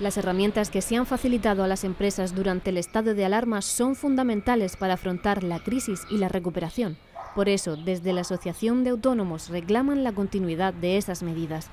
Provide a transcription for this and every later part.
Las herramientas que se han facilitado a las empresas durante el estado de alarma son fundamentales para afrontar la crisis y la recuperación. Por eso, desde la Asociación de Autónomos reclaman la continuidad de esas medidas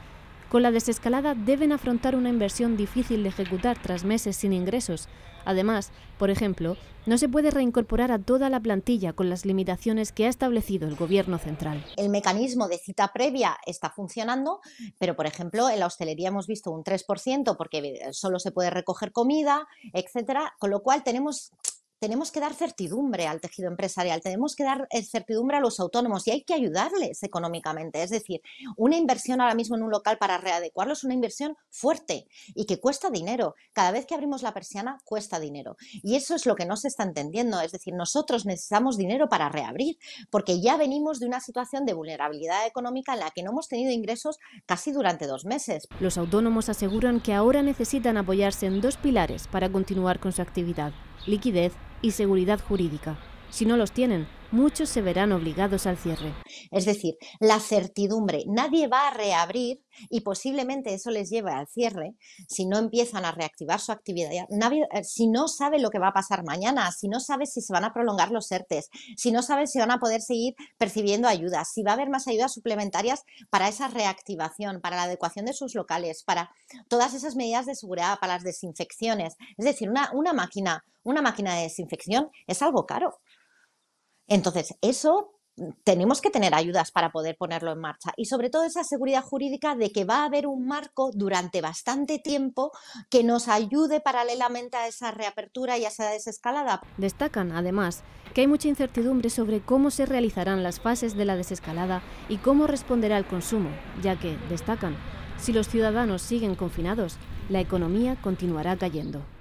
con la desescalada deben afrontar una inversión difícil de ejecutar tras meses sin ingresos. Además, por ejemplo, no se puede reincorporar a toda la plantilla con las limitaciones que ha establecido el Gobierno central. El mecanismo de cita previa está funcionando, pero por ejemplo en la hostelería hemos visto un 3% porque eh, solo se puede recoger comida, etcétera, con lo cual tenemos tenemos que dar certidumbre al tejido empresarial, tenemos que dar eh, certidumbre a los autónomos y hay que ayudarles económicamente. Es decir, una inversión ahora mismo en un local para readecuarlo es una inversión fuerte y que cuesta dinero. Cada vez que abrimos la persiana cuesta dinero. Y eso es lo que no se está entendiendo. Es decir, nosotros necesitamos dinero para reabrir porque ya venimos de una situación de vulnerabilidad económica en la que no hemos tenido ingresos casi durante dos meses. Los autónomos aseguran que ahora necesitan apoyarse en dos pilares para continuar con su actividad liquidez y seguridad jurídica. Si no los tienen, muchos se verán obligados al cierre. Es decir, la certidumbre, nadie va a reabrir y posiblemente eso les lleve al cierre si no empiezan a reactivar su actividad, eh, si no sabe lo que va a pasar mañana, si no sabe si se van a prolongar los ERTES, si no sabe si van a poder seguir percibiendo ayudas, si va a haber más ayudas suplementarias para esa reactivación, para la adecuación de sus locales, para todas esas medidas de seguridad, para las desinfecciones. Es decir, una máquina, una máquina de desinfección es algo caro. Entonces, eso mm, tenemos que tener ayudas para poder ponerlo en marcha y sobre todo esa seguridad jurídica de que va a haber un marco durante bastante tiempo que nos ayude paralelamente a esa reapertura y a esa desescalada. Destacan, además, que hay mucha incertidumbre sobre cómo se realizarán las fases de la desescalada y cómo responderá el consumo, ya que, destacan, si los ciudadanos siguen confinados, la economía continuará cayendo.